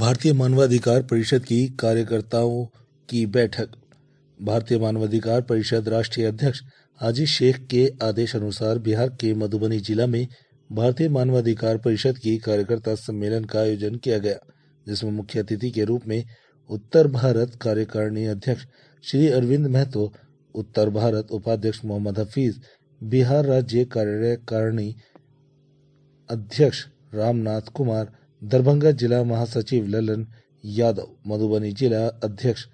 भारतीय मानवाधिकार परिषद की कार्यकर्ताओं की बैठक भारतीय मानवाधिकार परिषद राष्ट्रीय अध्यक्ष हाजी शेख के आदेश अनुसार बिहार के मधुबनी जिला में भारतीय मानवाधिकार परिषद की कार्यकर्ता सम्मेलन का आयोजन किया गया जिसमें मुख्य अतिथि के रूप में उत्तर भारत कार्यकारिणी अध्यक्ष श्री अरविंद महतो उत्तर भारत उपाध्यक्ष मोहम्मद हफीज बिहार राज्य कार्यकारिणी अध्यक्ष रामनाथ कुमार दरभंगा जिला महासचिव ललन यादव मधुबनी जिला अध्यक्ष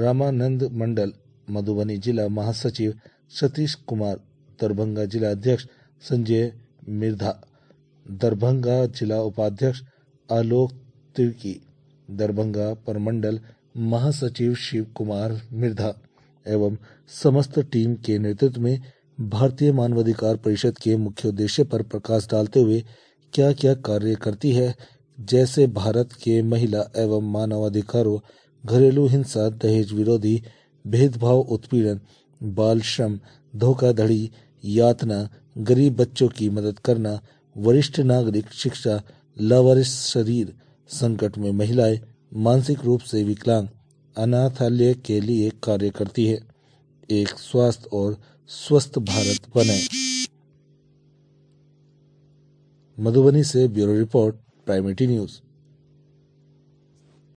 रामानंद मंडल मधुबनी जिला महासचिव सतीश कुमार दरभंगा जिला अध्यक्ष संजय मिर्धा दरभंगा जिला उपाध्यक्ष आलोक तिर्की दरभंगा परमंडल महासचिव शिव कुमार मिर्धा एवं समस्त टीम के नेतृत्व में भारतीय मानवाधिकार परिषद के मुख्य उद्देश्य पर प्रकाश डालते हुए क्या क्या कार्य करती है जैसे भारत के महिला एवं मानवाधिकारों घरेलू हिंसा दहेज विरोधी भेदभाव उत्पीड़न बाल श्रम धोखाधड़ी यातना गरीब बच्चों की मदद करना वरिष्ठ नागरिक शिक्षा लावारिस शरीर संकट में महिलाएं मानसिक रूप से विकलांग अनाथालय के लिए कार्य करती है एक स्वास्थ्य और स्वस्थ भारत बने मधुबनी से ब्यूरो रिपोर्ट Primary News.